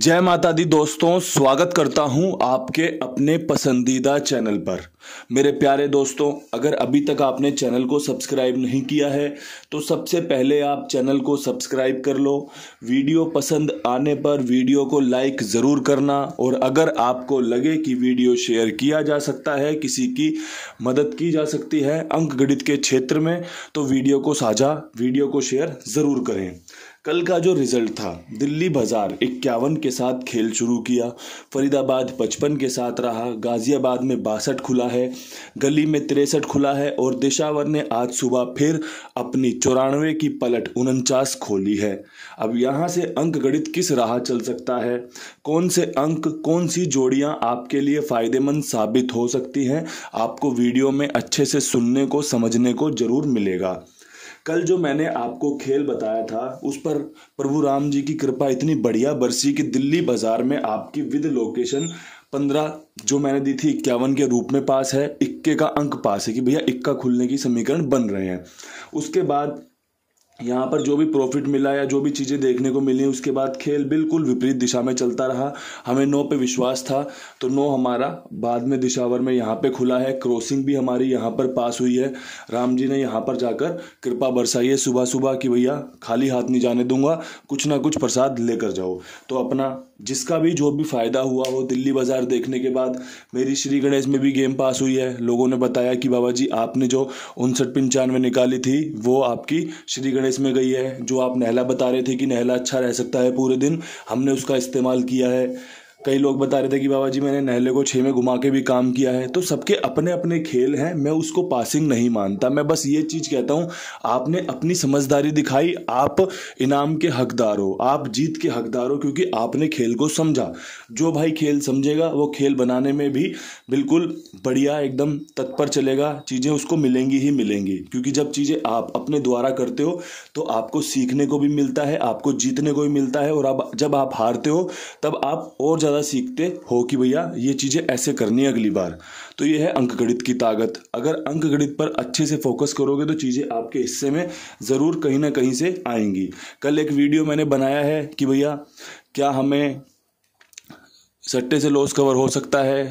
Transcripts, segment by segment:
जय माता दी दोस्तों स्वागत करता हूं आपके अपने पसंदीदा चैनल पर मेरे प्यारे दोस्तों अगर अभी तक आपने चैनल को सब्सक्राइब नहीं किया है तो सबसे पहले आप चैनल को सब्सक्राइब कर लो वीडियो पसंद आने पर वीडियो को लाइक ज़रूर करना और अगर आपको लगे कि वीडियो शेयर किया जा सकता है किसी की मदद की जा सकती है अंक के क्षेत्र में तो वीडियो को साझा वीडियो को शेयर ज़रूर करें कल का जो रिजल्ट था दिल्ली बाजार इक्यावन के साथ खेल शुरू किया फरीदाबाद पचपन के साथ रहा गाजियाबाद में बासठ खुला है गली में तिरसठ खुला है और दिशावर ने आज सुबह फिर अपनी चौरानवे की पलट उनचास खोली है अब यहाँ से अंक गणित किस राह चल सकता है कौन से अंक कौन सी जोड़ियाँ आपके लिए फ़ायदेमंद साबित हो सकती हैं आपको वीडियो में अच्छे से सुनने को समझने को ज़रूर मिलेगा कल जो मैंने आपको खेल बताया था उस पर प्रभु राम जी की कृपा इतनी बढ़िया बरसी कि दिल्ली बाजार में आपकी विद लोकेशन पंद्रह जो मैंने दी थी इक्यावन के रूप में पास है इक्के का अंक पास है कि भैया इक्का खुलने की समीकरण बन रहे हैं उसके बाद यहाँ पर जो भी प्रॉफिट मिला या जो भी चीज़ें देखने को मिली उसके बाद खेल बिल्कुल विपरीत दिशा में चलता रहा हमें नो पे विश्वास था तो नो हमारा बाद में दिशावर में यहाँ पे खुला है क्रॉसिंग भी हमारी यहाँ पर पास हुई है राम जी ने यहाँ पर जाकर कृपा बरसाई है सुबह सुबह कि भैया खाली हाथ नहीं जाने दूंगा कुछ ना कुछ प्रसाद लेकर जाओ तो अपना जिसका भी जो भी फ़ायदा हुआ हो दिल्ली बाज़ार देखने के बाद मेरी श्री गणेश में भी गेम पास हुई है लोगों ने बताया कि बाबा जी आपने जो उनसठ पंचानवे निकाली थी वो आपकी श्री गणेश में गई है जो आप नहला बता रहे थे कि नहला अच्छा रह सकता है पूरे दिन हमने उसका इस्तेमाल किया है कई लोग बता रहे थे कि बाबा जी मैंने नहले को छः में घुमा के भी काम किया है तो सबके अपने अपने खेल हैं मैं उसको पासिंग नहीं मानता मैं बस ये चीज़ कहता हूँ आपने अपनी समझदारी दिखाई आप इनाम के हकदार हो आप जीत के हकदार हो क्योंकि आपने खेल को समझा जो भाई खेल समझेगा वो खेल बनाने में भी बिल्कुल बढ़िया एकदम तत्पर चलेगा चीज़ें उसको मिलेंगी ही मिलेंगी क्योंकि जब चीज़ें आप अपने द्वारा करते हो तो आपको सीखने को भी मिलता है आपको जीतने को भी मिलता है और अब जब आप हारते हो तब आप और ज़्यादा ज़्यादा सीखते हो कि भैया ये चीज़ें ऐसे करनी है अगली बार तो ये है अंकगणित की ताकत अगर अंकगणित पर अच्छे से फोकस करोगे तो चीज़ें आपके हिस्से में ज़रूर कहीं ना कहीं से आएंगी कल एक वीडियो मैंने बनाया है कि भैया क्या हमें सट्टे से लॉस कवर हो सकता है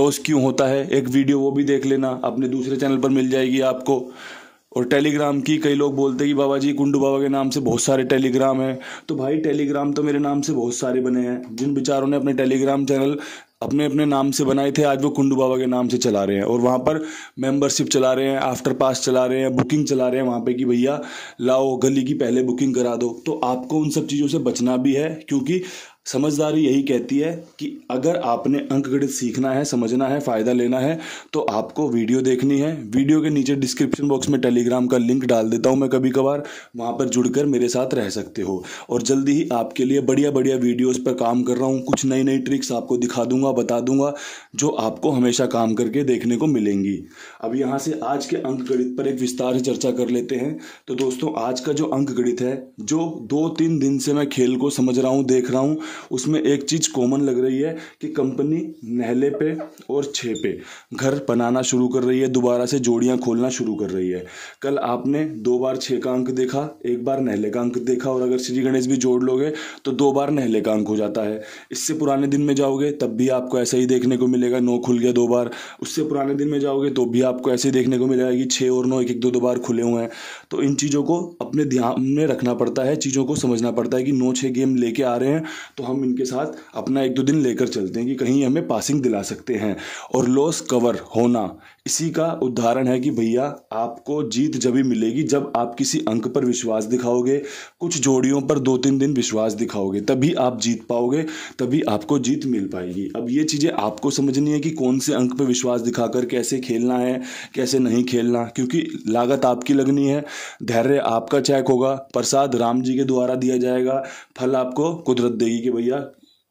लॉस क्यों होता है एक वीडियो वो भी देख लेना अपने दूसरे चैनल पर मिल जाएगी आपको और टेलीग्राम की कई लोग बोलते हैं कि बाबा जी कुंडू बाबा के नाम से बहुत सारे टेलीग्राम हैं तो भाई टेलीग्राम तो मेरे नाम से बहुत सारे बने हैं जिन बेचारों ने अपने टेलीग्राम चैनल अपने अपने नाम से बनाए थे आज वो कुंडू बाबा के नाम से चला रहे हैं और वहाँ पर मेंबरशिप चला रहे हैं आफ्टर पास चला रहे हैं बुकिंग चला रहे हैं वहाँ पे कि भैया लाओ गली की पहले बुकिंग करा दो तो आपको उन सब चीज़ों से बचना भी है क्योंकि समझदारी यही कहती है कि अगर आपने अंकगणित सीखना है समझना है फ़ायदा लेना है तो आपको वीडियो देखनी है वीडियो के नीचे डिस्क्रिप्शन बॉक्स में टेलीग्राम का लिंक डाल देता हूँ मैं कभी कभार वहाँ पर जुड़कर मेरे साथ रह सकते हो और जल्दी ही आपके लिए बढ़िया बढ़िया वीडियोज़ पर काम कर रहा हूँ कुछ नई नई ट्रिक्स आपको दिखा दूंगा बता दूंगा जो आपको हमेशा काम करके देखने को मिलेंगी अब यहाँ से आज के गणित पर एक विस्तार से चर्चा कर लेते हैं तो दोस्तों आज का जो गणित है जो दो तीन दिन से मैं खेल को समझ रहा हूँ देख रहा हूँ उसमें एक चीज़ कॉमन लग रही है कि कंपनी नहले पे और छः पे घर बनाना शुरू कर रही है दोबारा से जोड़ियाँ खोलना शुरू कर रही है कल आपने दो बार छः का अंक देखा एक बार नहले का अंक देखा और अगर श्री गणेश भी जोड़ लोगे तो दो बार नहले का अंक हो जाता है इससे पुराने दिन में जाओगे तब भी आपको ऐसा ही देखने को मिलेगा नौ खुल गया दो बार उससे पुराने दिन में जाओगे तो भी आपको ऐसे ही देखने को मिलेगा कि छः और नौ एक एक दो दो बार खुले हुए हैं तो इन चीज़ों को अपने ध्यान में रखना पड़ता है चीज़ों को समझना पड़ता है कि नौ छः गेम लेके आ रहे हैं तो हम इनके साथ अपना एक दो दिन लेकर चलते हैं कि कहीं हमें पासिंग दिला सकते हैं और लॉस कवर होना इसी का उदाहरण है कि भैया आपको जीत जब ही मिलेगी जब आप किसी अंक पर विश्वास दिखाओगे कुछ जोड़ियों पर दो तीन दिन विश्वास दिखाओगे तभी आप जीत पाओगे तभी आपको जीत मिल पाएगी अब ये चीज़ें आपको समझनी है कि कौन से अंक पर विश्वास दिखाकर कैसे खेलना है कैसे नहीं खेलना क्योंकि लागत आपकी लगनी है धैर्य आपका चेक होगा प्रसाद राम जी के द्वारा दिया जाएगा फल आपको कुदरत देगी कि भैया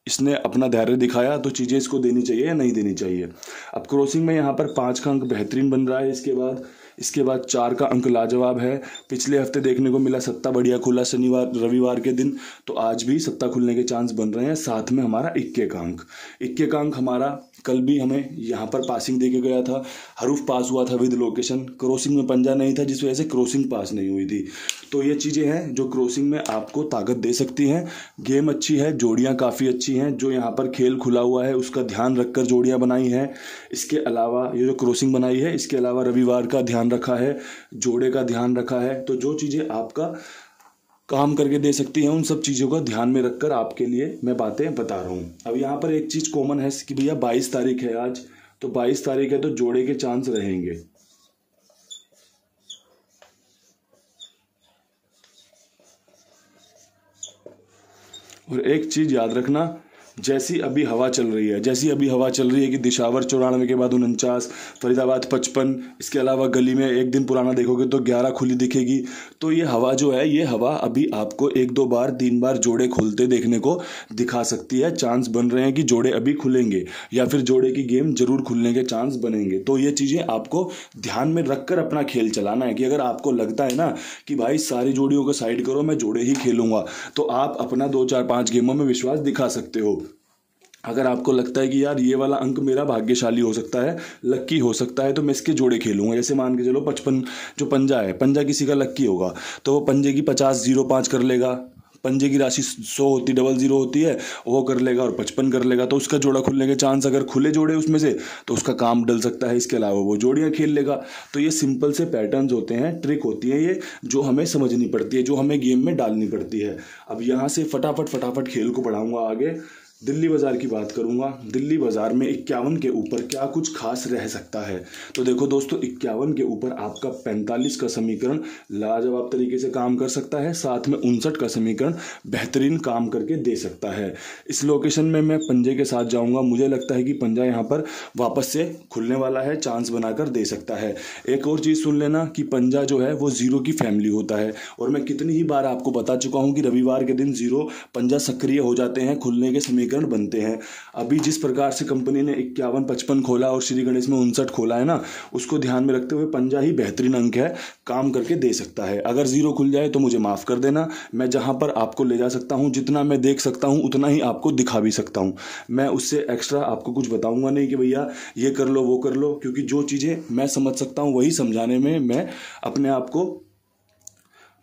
इसने अपना धैर्य दिखाया तो चीज़ें इसको देनी चाहिए या नहीं देनी चाहिए अब क्रॉसिंग में यहाँ पर पाँच का अंक बेहतरीन बन रहा है इसके बाद इसके बाद चार का अंक लाजवाब है पिछले हफ्ते देखने को मिला सत्ता बढ़िया खुला शनिवार रविवार के दिन तो आज भी सत्ता खुलने के चांस बन रहे हैं साथ में हमारा इक्के का अंक इक्के का अंक हमारा कल भी हमें यहाँ पर पासिंग देके गया था हरूफ पास हुआ था विद लोकेशन क्रॉसिंग में पंजा नहीं था जिस वजह से क्रॉसिंग पास नहीं हुई थी तो ये चीज़ें हैं जो क्रॉसिंग में आपको ताकत दे सकती हैं गेम अच्छी है जोड़ियाँ काफ़ी अच्छी हैं जो यहाँ पर खेल खुला हुआ है उसका ध्यान रखकर जोड़ियाँ बनाई हैं इसके अलावा ये जो क्रॉसिंग बनाई है इसके अलावा रविवार का ध्यान रखा है जोड़े का ध्यान रखा है तो जो चीज़ें आपका काम करके दे सकती हैं उन सब चीज़ों का ध्यान में रखकर आपके लिए मैं बातें बता रहा हूँ अब यहाँ पर एक चीज़ कॉमन है कि भैया बाईस तारीख है आज तो बाईस तारीख है तो जोड़े के चांस रहेंगे और एक चीज़ याद रखना जैसी अभी हवा चल रही है जैसी अभी हवा चल रही है कि दिशावर चौरानवे के बाद उनचास फरीदाबाद पचपन इसके अलावा गली में एक दिन पुराना देखोगे तो ग्यारह खुली दिखेगी तो ये हवा जो है ये हवा अभी आपको एक दो बार तीन बार जोड़े खुलते देखने को दिखा सकती है चांस बन रहे हैं कि जोड़े अभी खुलेंगे या फिर जोड़े की गेम जरूर खुलने के चांस बनेंगे तो ये चीज़ें आपको ध्यान में रख कर अपना खेल चलाना है कि अगर आपको लगता है ना कि भाई सारी जोड़ियों को साइड करो मैं जोड़े ही खेलूंगा तो आप अपना दो चार पाँच गेमों में विश्वास दिखा सकते हो अगर आपको लगता है कि यार ये वाला अंक मेरा भाग्यशाली हो सकता है लक्की हो सकता है तो मैं इसके जोड़े खेलूँगा जैसे मान के चलो पचपन जो पंजा है पंजा किसी का लक्की होगा तो वो पंजे की पचास जीरो पाँच कर लेगा पंजे की राशि सौ होती डबल जीरो होती है वो कर लेगा और पचपन कर लेगा तो उसका जोड़ा खुलने के चांस अगर खुले जोड़े उसमें से तो उसका काम डल सकता है इसके अलावा वो जोड़ियाँ खेल लेगा तो ये सिंपल से पैटर्न्स होते हैं ट्रिक होती है ये जो हमें समझनी पड़ती है जो हमें गेम में डालनी पड़ती है अब यहाँ से फटाफट फटाफट खेल को बढ़ाऊँगा आगे दिल्ली बाज़ार की बात करूंगा दिल्ली बाज़ार में इक्यावन के ऊपर क्या कुछ खास रह सकता है तो देखो दोस्तों इक्यावन के ऊपर आपका पैंतालीस का समीकरण लाजवाब तरीके से काम कर सकता है साथ में उनसठ का समीकरण बेहतरीन काम करके दे सकता है इस लोकेशन में मैं पंजे के साथ जाऊंगा मुझे लगता है कि पंजा यहाँ पर वापस से खुलने वाला है चांस बनाकर दे सकता है एक और चीज़ सुन लेना कि पंजा जो है वो ज़ीरो की फैमिली होता है और मैं कितनी ही बार आपको बता चुका हूँ कि रविवार के दिन ज़ीरो पंजा सक्रिय हो जाते हैं खुलने के समीकरण श्रीगण बनते हैं अभी जिस प्रकार से कंपनी ने इक्यावन पचपन खोला और श्री गणेश में उनसठ खोला है ना उसको ध्यान में रखते हुए पंजा ही बेहतरीन अंक है काम करके दे सकता है अगर ज़ीरो खुल जाए तो मुझे माफ़ कर देना मैं जहां पर आपको ले जा सकता हूं जितना मैं देख सकता हूं उतना ही आपको दिखा भी सकता हूं मैं उससे एक्स्ट्रा आपको कुछ बताऊंगा नहीं कि भैया ये कर लो वो कर लो क्योंकि जो चीज़ें मैं समझ सकता हूं वही समझाने में मैं अपने आप को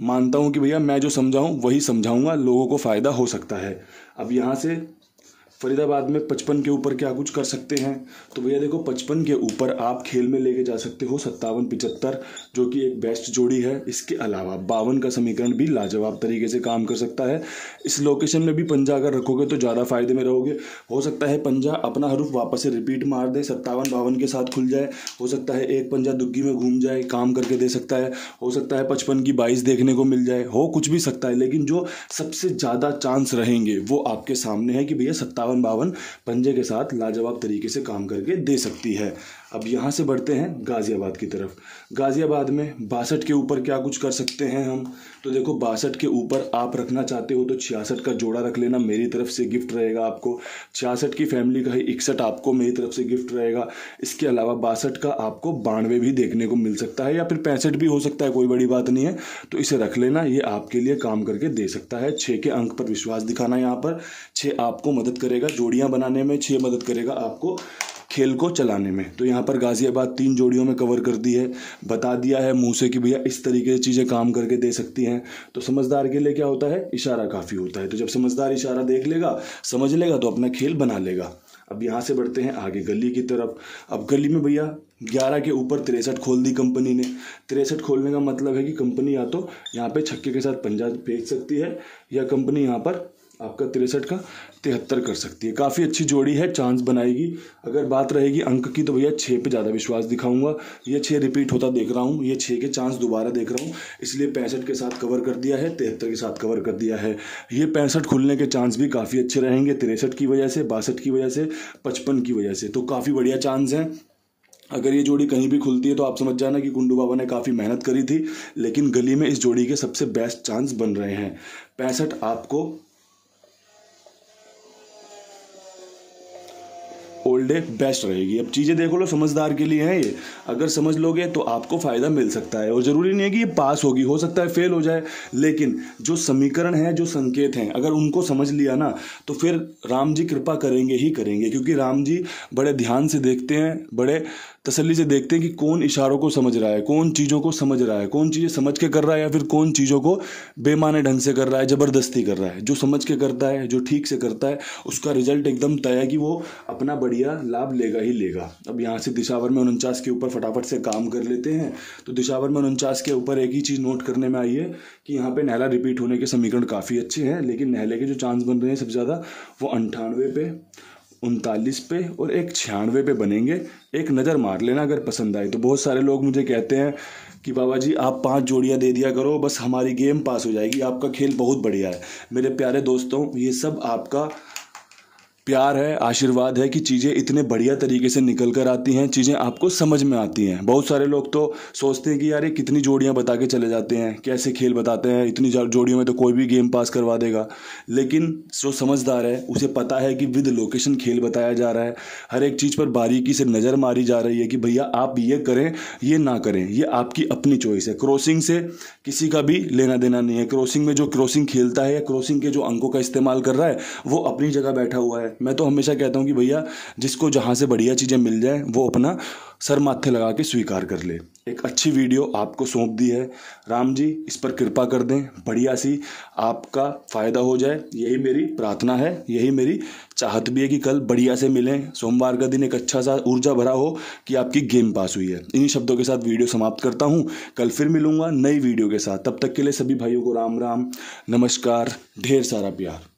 मानता हूं कि भैया मैं जो समझाऊं वही समझाऊंगा लोगों को फ़ायदा हो सकता है अब यहां से फरीदाबाद में पचपन के ऊपर क्या कुछ कर सकते हैं तो भैया देखो पचपन के ऊपर आप खेल में लेके जा सकते हो सत्तावन पिचहत्तर जो कि एक बेस्ट जोड़ी है इसके अलावा बावन का समीकरण भी लाजवाब तरीके से काम कर सकता है इस लोकेशन में भी पंजा अगर रखोगे तो ज़्यादा फायदे में रहोगे हो सकता है पंजा अपना हरूफ वापस से रिपीट मार दे सत्तावन बावन के साथ खुल जाए हो सकता है एक पंजा दुग्गी में घूम जाए काम करके दे सकता है हो सकता है पचपन की बाईस देखने को मिल जाए हो कुछ भी सकता है लेकिन जो सबसे ज़्यादा चांस रहेंगे वो आपके सामने है कि भैया सत्ता सत्तावन बावन पंजे के साथ लाजवाब तरीके से काम करके दे सकती है अब यहाँ से बढ़ते हैं गाज़ियाबाद की तरफ गाज़ियाबाद में बासठ के ऊपर क्या कुछ कर सकते हैं हम तो देखो बासठ के ऊपर आप रखना चाहते हो तो छियासठ का जोड़ा रख लेना मेरी तरफ से गिफ्ट रहेगा आपको छियासठ की फैमिली का ही इकसठ आपको मेरी तरफ से गिफ्ट रहेगा इसके अलावा बासठ का आपको बानवे भी देखने को मिल सकता है या फिर पैंसठ भी हो सकता है कोई बड़ी बात नहीं है तो इसे रख लेना ये आपके लिए काम करके दे सकता है छः के अंक पर विश्वास दिखाना यहाँ पर छः आपको मदद करेगा जोड़ियाँ बनाने में छः मदद करेगा आपको खेल को चलाने में तो यहाँ पर गाज़ियाबाद तीन जोड़ियों में कवर कर दी है बता दिया है मुँह से कि भैया इस तरीके से चीज़ें काम करके दे सकती हैं तो समझदार के लिए क्या होता है इशारा काफ़ी होता है तो जब समझदार इशारा देख लेगा समझ लेगा तो अपना खेल बना लेगा अब यहाँ से बढ़ते हैं आगे गली की तरफ अब गली में भैया ग्यारह के ऊपर तिरसठ खोल दी कंपनी ने तिरसठ खोलने का मतलब है कि कंपनी या तो यहाँ पे छक्के के साथ पंजा भेज सकती है या कंपनी यहाँ पर आपका तिरसठ का तिहत्तर कर सकती है काफ़ी अच्छी जोड़ी है चांस बनाएगी अगर बात रहेगी अंक की तो भैया छः पे ज़्यादा विश्वास दिखाऊंगा ये छः रिपीट होता देख रहा हूँ ये छः के चांस दोबारा देख रहा हूँ इसलिए पैंसठ के साथ कवर कर दिया है तिहत्तर के साथ कवर कर दिया है ये पैंसठ खुलने के चांस भी काफ़ी अच्छे रहेंगे तिरसठ की वजह से बासठ की वजह से पचपन की वजह से तो काफ़ी बढ़िया चांस हैं अगर ये जोड़ी कहीं भी खुलती है तो आप समझ जाना कि गुंडू बाबा ने काफ़ी मेहनत करी थी लेकिन गली में इस जोड़ी के सबसे बेस्ट चांस बन रहे हैं पैंसठ आपको ओल्ड एज बेस्ट रहेगी अब चीज़ें देख लो समझदार के लिए हैं ये अगर समझ लोगे तो आपको फ़ायदा मिल सकता है और ज़रूरी नहीं है कि ये पास होगी हो सकता है फेल हो जाए लेकिन जो समीकरण है जो संकेत हैं अगर उनको समझ लिया ना तो फिर राम जी कृपा करेंगे ही करेंगे क्योंकि राम जी बड़े ध्यान से देखते हैं बड़े तसली से देखते हैं कि कौन इशारों को समझ रहा है कौन चीज़ों को समझ रहा है कौन चीज़ें समझ के कर रहा है या फिर कौन चीज़ों को बेमाने ढंग से कर रहा है ज़बरदस्ती कर रहा है जो समझ के करता है जो ठीक से करता है उसका रिजल्ट एकदम तय है कि वो अपना बड़ी बढ़िया लाभ लेगा ही लेगा अब यहाँ से दिशावर में उनचास के ऊपर फटाफट से काम कर लेते हैं तो दिशावर में उनचास के ऊपर एक ही चीज़ नोट करने में आई है कि यहाँ पे नहला रिपीट होने के समीकरण काफ़ी अच्छे हैं लेकिन नहले के जो चांस बन रहे हैं सबसे ज़्यादा वो अंठानवे पे उनतालीस पे और एक छियानवे पे बनेंगे एक नज़र मार लेना अगर पसंद आए तो बहुत सारे लोग मुझे कहते हैं कि बाबा जी आप पांच जोड़ियां दे दिया करो बस हमारी गेम पास हो जाएगी आपका खेल बहुत बढ़िया है मेरे प्यारे दोस्तों ये सब आपका प्यार है आशीर्वाद है कि चीज़ें इतने बढ़िया तरीके से निकल कर आती हैं चीज़ें आपको समझ में आती हैं बहुत सारे लोग तो सोचते हैं कि यार ये कितनी जोड़ियाँ बता के चले जाते हैं कैसे खेल बताते हैं इतनी जोड़ियों में तो कोई भी गेम पास करवा देगा लेकिन जो समझदार है उसे पता है कि विद लोकेशन खेल बताया जा रहा है हर एक चीज़ पर बारीकी से नज़र मारी जा रही है कि भैया आप ये करें ये ना करें ये आपकी अपनी चॉइस है क्रॉसिंग से किसी का भी लेना देना नहीं है क्रॉसिंग में जो क्रॉसिंग खेलता है या क्रॉसिंग के जो अंकों का इस्तेमाल कर रहा है वो अपनी जगह बैठा हुआ है मैं तो हमेशा कहता हूँ कि भैया जिसको जहाँ से बढ़िया चीज़ें मिल जाए वो अपना सर माथे लगा के स्वीकार कर ले एक अच्छी वीडियो आपको सौंप दी है राम जी इस पर कृपा कर दें बढ़िया सी आपका फ़ायदा हो जाए यही मेरी प्रार्थना है यही मेरी चाहत भी है कि कल बढ़िया से मिलें सोमवार का दिन एक अच्छा सा ऊर्जा भरा हो कि आपकी गेम पास हुई है इन्हीं शब्दों के साथ वीडियो समाप्त करता हूँ कल फिर मिलूंगा नई वीडियो के साथ तब तक के लिए सभी भाइयों को राम राम नमस्कार ढेर सारा प्यार